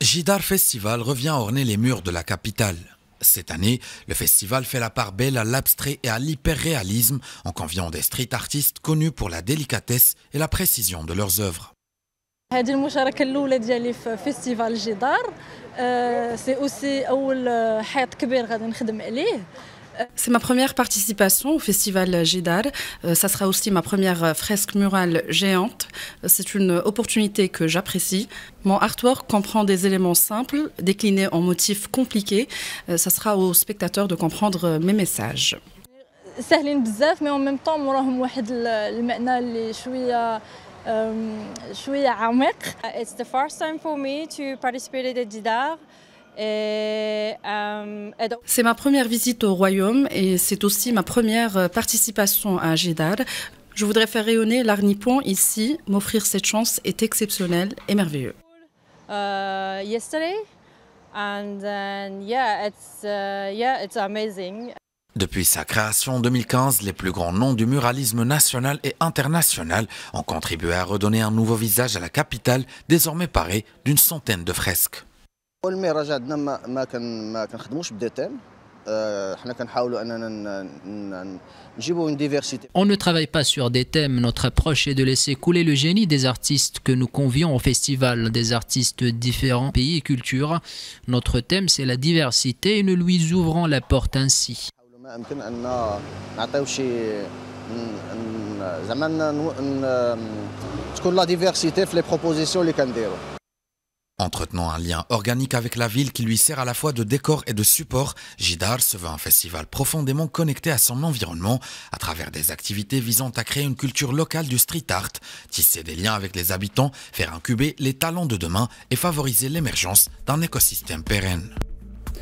Jidar Festival revient orner les murs de la capitale. Cette année, le festival fait la part belle à l'abstrait et à l'hyperréalisme en conviant des street artistes connus pour la délicatesse et la précision de leurs œuvres. C'est ma première participation au festival Jidar. Euh, ça sera aussi ma première euh, fresque murale géante. Euh, c'est une opportunité que j'apprécie. Mon artwork comprend des éléments simples, déclinés en motifs compliqués. Ça sera aux spectateurs de comprendre mes messages. It's the first time for me to participate Jidar. Euh, c'est ma première visite au royaume et c'est aussi ma première euh, participation à Jeddah. Je voudrais faire rayonner l'art nippon ici. M'offrir cette chance est exceptionnel et merveilleux. Euh, uh, Depuis sa création en 2015, les plus grands noms du muralisme national et international ont contribué à redonner un nouveau visage à la capitale, désormais parée d'une centaine de fresques. On ne travaille pas sur des thèmes, notre approche est de laisser couler le génie des artistes que nous convions au festival, des artistes différents pays et cultures. Notre thème, c'est la diversité et nous lui ouvrons la porte ainsi. la diversité Entretenant un lien organique avec la ville qui lui sert à la fois de décor et de support, Jidar se veut un festival profondément connecté à son environnement à travers des activités visant à créer une culture locale du street art, tisser des liens avec les habitants, faire incuber les talents de demain et favoriser l'émergence d'un écosystème pérenne.